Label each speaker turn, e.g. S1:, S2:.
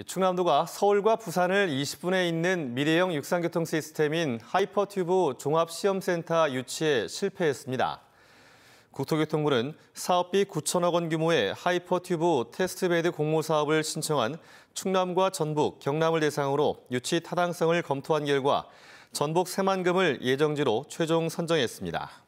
S1: 예, 충남도가 서울과 부산을 20분에 있는 미래형 육상교통 시스템인 하이퍼튜브 종합시험센터 유치에 실패했습니다. 국토교통부는 사업비 9천억 원 규모의 하이퍼튜브 테스트베드 공모 사업을 신청한 충남과 전북, 경남을 대상으로 유치 타당성을 검토한 결과 전북 새만금을 예정지로 최종 선정했습니다.